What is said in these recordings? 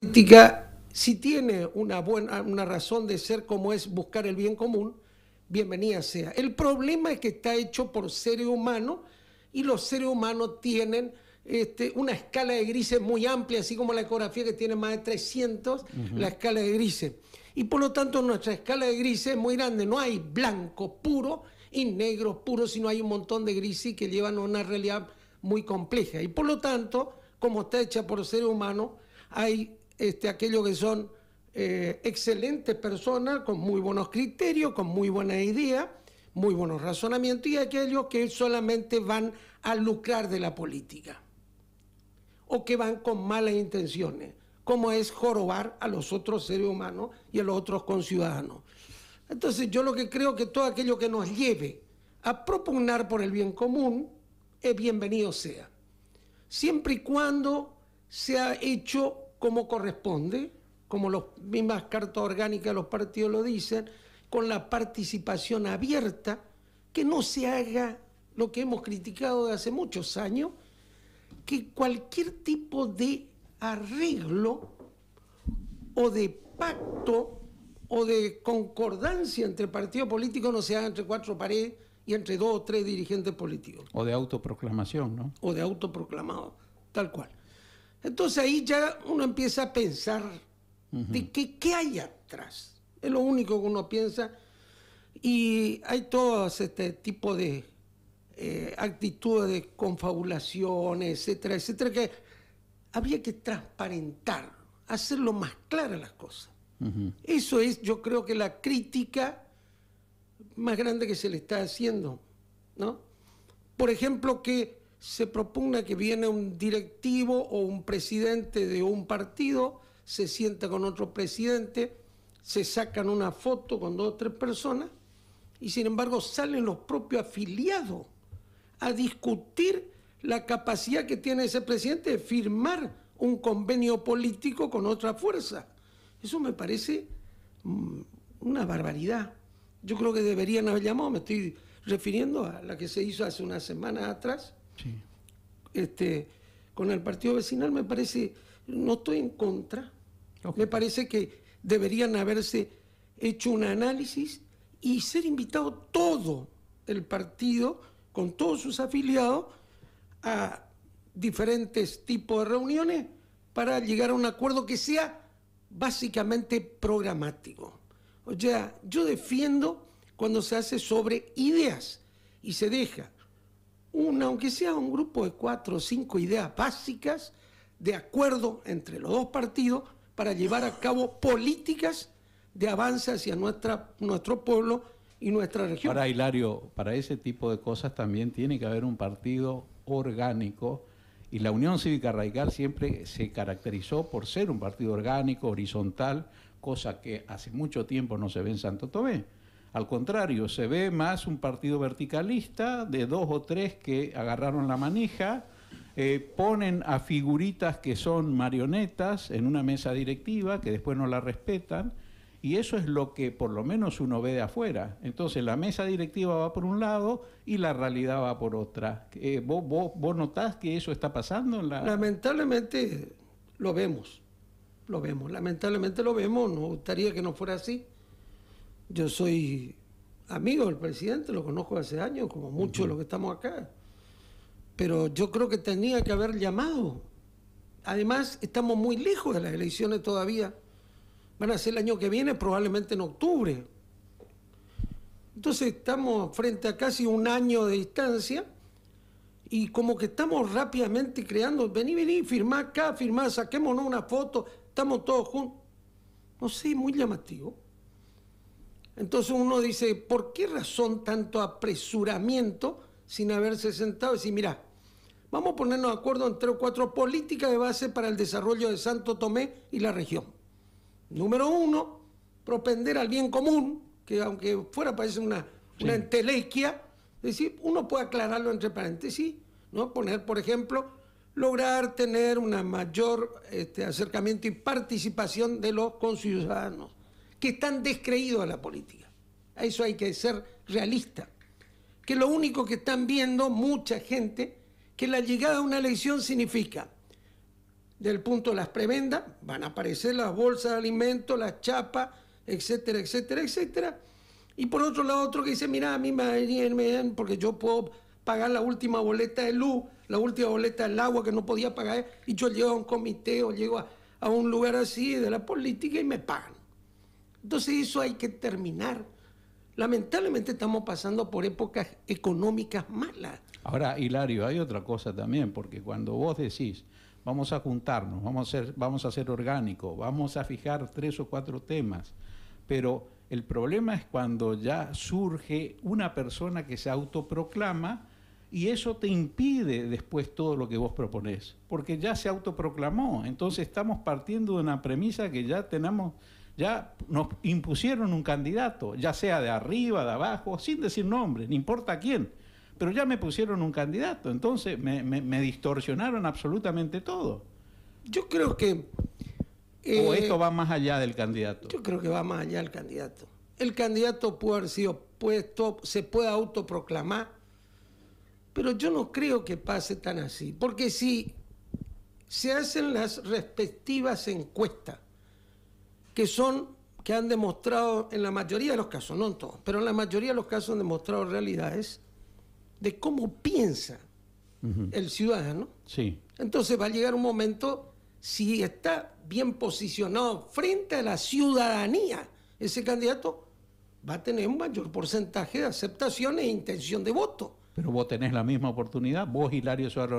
política, si tiene una, buena, una razón de ser como es buscar el bien común, bienvenida sea. El problema es que está hecho por seres humanos y los seres humanos tienen este, una escala de grises muy amplia, así como la ecografía que tiene más de 300, la escala de grises. Y por lo tanto nuestra escala de grises es muy grande, no hay blanco puro y negro puro, sino hay un montón de grises que llevan a una realidad muy compleja. Y por lo tanto, como está hecha por seres humanos, hay este, aquellos que son eh, excelentes personas, con muy buenos criterios, con muy buena idea, muy buenos razonamientos, y aquellos que solamente van a lucrar de la política, o que van con malas intenciones, como es jorobar a los otros seres humanos y a los otros conciudadanos. Entonces yo lo que creo que todo aquello que nos lleve a propugnar por el bien común, es bienvenido sea, siempre y cuando se ha hecho como corresponde, como las mismas cartas orgánicas de los partidos lo dicen, con la participación abierta, que no se haga lo que hemos criticado de hace muchos años, que cualquier tipo de arreglo o de pacto o de concordancia entre partidos políticos no se haga entre cuatro paredes y entre dos o tres dirigentes políticos. O de autoproclamación, ¿no? O de autoproclamado, tal cual. Entonces ahí ya uno empieza a pensar de qué hay atrás. Es lo único que uno piensa. Y hay todo este tipo de eh, actitudes de confabulación, etcétera, etcétera, que habría que transparentar, hacerlo más claro las cosas. Eso es, yo creo que la crítica más grande que se le está haciendo, ¿no? Por ejemplo, que se propugna que viene un directivo o un presidente de un partido, se sienta con otro presidente, se sacan una foto con dos o tres personas y sin embargo salen los propios afiliados a discutir la capacidad que tiene ese presidente de firmar un convenio político con otra fuerza. Eso me parece mm, una barbaridad. Yo creo que deberían haber llamado, me estoy refiriendo a la que se hizo hace unas semanas atrás, este, con el partido vecinal me parece, no estoy en contra. Me parece que deberían haberse hecho un análisis y ser invitado todo el partido, con todos sus afiliados, a diferentes tipos de reuniones para llegar a un acuerdo que sea básicamente programático. O sea, yo defiendo cuando se hace sobre ideas y se deja aunque sea un grupo de cuatro o cinco ideas básicas de acuerdo entre los dos partidos para llevar a cabo políticas de avance hacia nuestra, nuestro pueblo y nuestra región. Para Hilario, para ese tipo de cosas también tiene que haber un partido orgánico y la Unión Cívica Radical siempre se caracterizó por ser un partido orgánico, horizontal, cosa que hace mucho tiempo no se ve en Santo Tomé. Al contrario, se ve más un partido verticalista de dos o tres que agarraron la manija, eh, ponen a figuritas que son marionetas en una mesa directiva que después no la respetan. Y eso es lo que por lo menos uno ve de afuera. Entonces la mesa directiva va por un lado y la realidad va por otra. Eh, ¿vos, vos, notás que eso está pasando? En la... Lamentablemente lo vemos, lo vemos. Lamentablemente lo vemos, nos gustaría que no fuera así, yo soy amigo del presidente, lo conozco hace años, como muchos de los que estamos acá. Pero yo creo que tenía que haber llamado. Además, estamos muy lejos de las elecciones todavía. Van a ser el año que viene, probablemente en octubre. Entonces estamos frente a casi un año de distancia y como que estamos rápidamente creando, vení, vení, firmá acá, firmá, saquémonos una foto, estamos todos juntos. No sé, muy llamativo. Entonces uno dice, ¿por qué razón tanto apresuramiento sin haberse sentado y decir, mira, vamos a ponernos de acuerdo entre tres o cuatro políticas de base para el desarrollo de Santo Tomé y la región? Número uno, propender al bien común, que aunque fuera parece una, entelequia, es decir, uno puede aclararlo entre paréntesis, ¿no? Poner, por ejemplo, lograr tener un mayor este, acercamiento y participación de los conciudadanos que están descreídos a la política. A eso hay que ser realista. Que lo único que están viendo mucha gente, que la llegada de una elección significa, del punto de las prebendas, van a aparecer las bolsas de alimentos, las chapas, etcétera, etcétera, etcétera. Y por otro lado, otro que dice, mira, a mí me dan, porque yo puedo pagar la última boleta de luz, la última boleta del agua que no podía pagar, y yo llego a un comité o llego a un lugar así de la política y me pagan. Entonces eso hay que terminar. Lamentablemente estamos pasando por épocas económicas malas. Ahora, Hilario, hay otra cosa también, porque cuando vos decís, vamos a juntarnos, vamos a ser, vamos a orgánicos, vamos a fijar tres o cuatro temas, pero el problema es cuando ya surge una persona que se autoproclama y eso te impide después todo lo que vos proponés, porque ya se autoproclamó, entonces estamos partiendo de una premisa que ya tenemos ya nos impusieron un candidato, ya sea de arriba, de abajo, sin decir nombre, no importa quién, pero ya me pusieron un candidato, entonces me, distorsionaron absolutamente todo. Yo creo que... ¿O eh, esto va más allá del candidato? Yo creo que va más allá del candidato. El candidato puede haber sido puesto, se puede autoproclamar, pero yo no creo que pase tan así, porque si se hacen las respectivas encuestas, que son que han demostrado en la mayoría de los casos, no en todos, pero en la mayoría de los casos han demostrado realidades de cómo piensa el ciudadano. Entonces va a llegar un momento, si está bien posicionado frente a la ciudadanía, ese candidato va a tener un mayor porcentaje de aceptación e intención de voto. Pero vos tenés la misma oportunidad, vos Hilario Suárez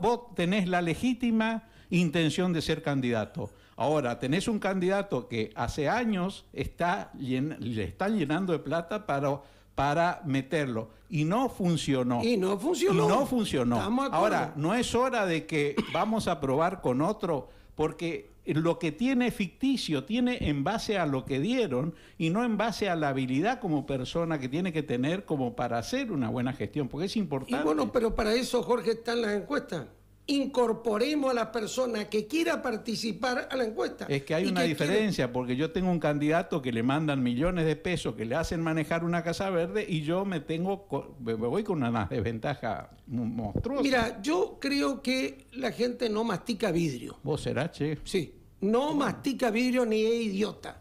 vos tenés la legítima intención de ser candidato. Ahora, tenés un candidato que hace años está, le están llenando de plata para para meterlo. Y no funcionó. Y no funcionó. Y no funcionó. Ahora, no es hora de que vamos a probar con otro, porque lo que tiene ficticio, tiene en base a lo que dieron y no en base a la habilidad como persona que tiene que tener como para hacer una buena gestión, porque es importante. Y bueno, pero para eso, Jorge, están las encuestas incorporemos a la persona que quiera participar a la encuesta. Es que hay una diferencia, porque yo tengo un candidato que le mandan millones de pesos, que le hacen manejar una casa verde y yo me tengo me voy con una desventaja monstruosa. Mira, yo creo que la gente no mastica vidrio. Vos serás, che. Sí, no mastica vidrio ni es idiota.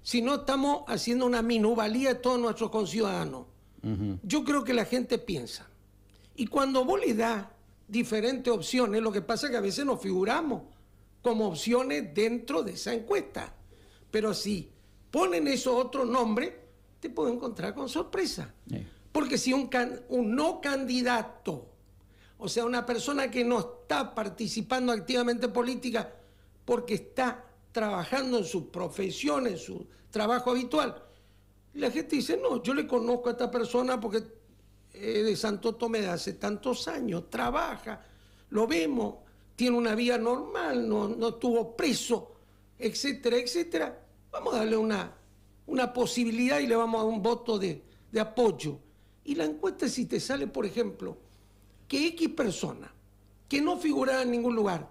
Si no estamos haciendo una minuvalía de todos nuestros conciudadanos. Yo creo que la gente piensa. Y cuando vos le das diferentes opciones, lo que pasa es que a veces nos figuramos como opciones dentro de esa encuesta. Pero si ponen eso otro nombre, te puedo encontrar con sorpresa. Porque si un, un no candidato, o sea, una persona que no está participando activamente política porque está trabajando en su profesión, en su trabajo habitual, la gente dice, no, yo le conozco a esta persona porque eh, de Santo Tomé de hace tantos años, trabaja, lo vemos, tiene una vida normal, no, no estuvo preso, etcétera, etcétera. Vamos a darle una, posibilidad y le vamos a dar un voto de, apoyo. Y la encuesta, si te sale, por ejemplo, que X persona que no figuraba en ningún lugar,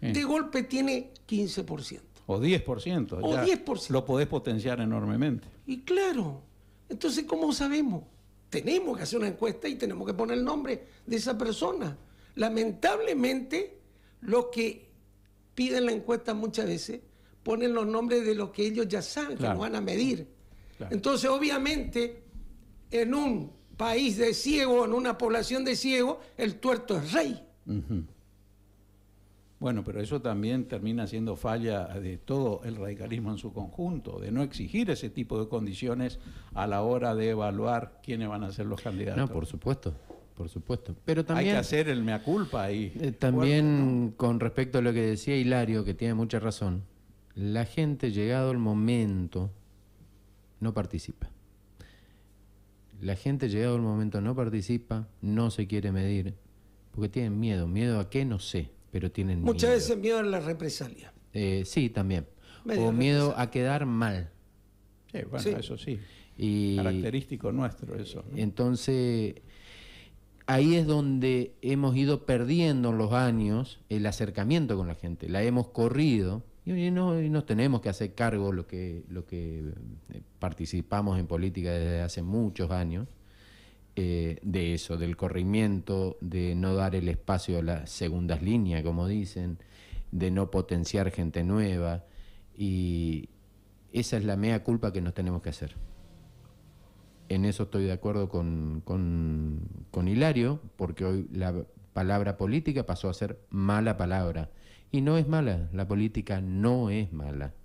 de golpe tiene 15%. O 10%. O ya 10%. Lo podés potenciar enormemente. Y claro, entonces, ¿cómo sabemos? tenemos que hacer una encuesta y tenemos que poner el nombre de esa persona. Lamentablemente, los que piden la encuesta muchas veces ponen los nombres de los que ellos ya saben que no van a medir. Entonces, obviamente, en un país de ciegos, en una población de ciegos, el tuerto es rey. Bueno, pero eso también termina siendo falla de todo el radicalismo en su conjunto, de no exigir ese tipo de condiciones a la hora de evaluar quiénes van a ser los candidatos. No, por supuesto, por supuesto. Pero también hay que hacer el mea culpa ahí. Eh, también con respecto a lo que decía Hilario, que tiene mucha razón, la gente llegado el momento no participa. La gente llegado el momento no participa, no se quiere medir, porque tienen miedo, miedo a qué no sé tienen Muchas veces miedo a la represalia. Eh, sí, también. o miedo a quedar mal. eso sí. Y Característico nuestro eso. Entonces, ahí es donde hemos ido perdiendo los años el acercamiento con la gente. La hemos corrido y no, nos tenemos que hacer cargo lo que, lo que eh, participamos en política desde hace muchos años eh, de eso, del corrimiento, de no dar el espacio a las segundas líneas, como dicen, de no potenciar gente nueva. Y esa es la mea culpa que nos tenemos que hacer. En eso estoy de acuerdo con, con Hilario, porque hoy la palabra política pasó a ser mala palabra. Y no es mala, la política no es mala